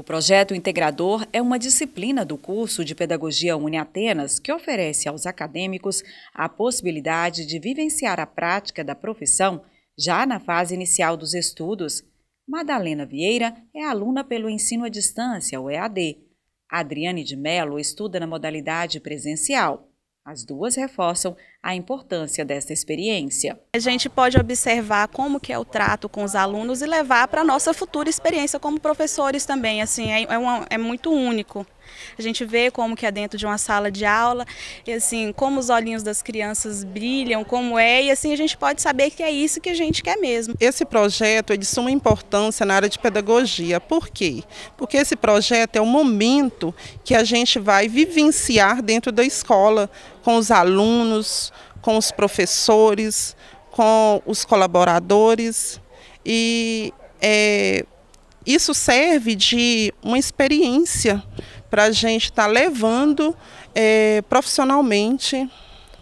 O projeto integrador é uma disciplina do curso de Pedagogia Uni Atenas que oferece aos acadêmicos a possibilidade de vivenciar a prática da profissão já na fase inicial dos estudos. Madalena Vieira é aluna pelo ensino à distância, o EAD. Adriane de Mello estuda na modalidade presencial. As duas reforçam a importância desta experiência. A gente pode observar como que é o trato com os alunos e levar para a nossa futura experiência como professores também. Assim, é, é, uma, é muito único. A gente vê como que é dentro de uma sala de aula, e assim, como os olhinhos das crianças brilham, como é, e assim a gente pode saber que é isso que a gente quer mesmo. Esse projeto é de suma importância na área de pedagogia. Por quê? Porque esse projeto é o momento que a gente vai vivenciar dentro da escola, com os alunos, com os professores, com os colaboradores. E é, isso serve de uma experiência para a gente estar tá levando é, profissionalmente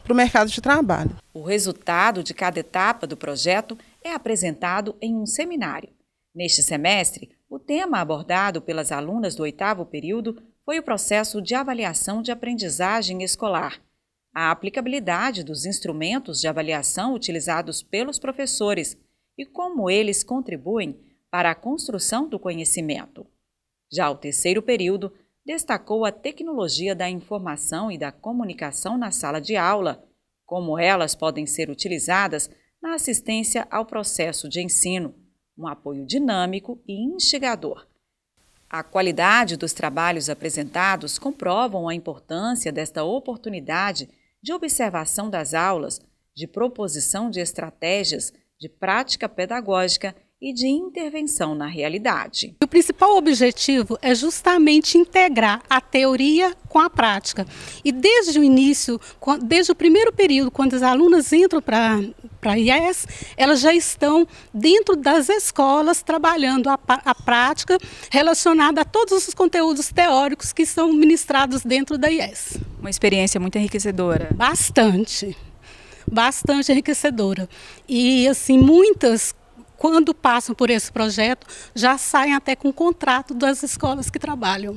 para o mercado de trabalho. O resultado de cada etapa do projeto é apresentado em um seminário. Neste semestre, o tema abordado pelas alunas do oitavo período foi o processo de avaliação de aprendizagem escolar, a aplicabilidade dos instrumentos de avaliação utilizados pelos professores e como eles contribuem para a construção do conhecimento. Já o terceiro período destacou a tecnologia da informação e da comunicação na sala de aula, como elas podem ser utilizadas na assistência ao processo de ensino, um apoio dinâmico e instigador. A qualidade dos trabalhos apresentados comprovam a importância desta oportunidade de observação das aulas, de proposição de estratégias, de prática pedagógica e de intervenção na realidade. O principal objetivo é justamente integrar a teoria com a prática. E desde o início, desde o primeiro período, quando as alunas entram para a IES, elas já estão dentro das escolas trabalhando a, a prática relacionada a todos os conteúdos teóricos que são ministrados dentro da IES. Uma experiência muito enriquecedora. Bastante bastante enriquecedora. E assim, muitas quando passam por esse projeto, já saem até com contrato das escolas que trabalham.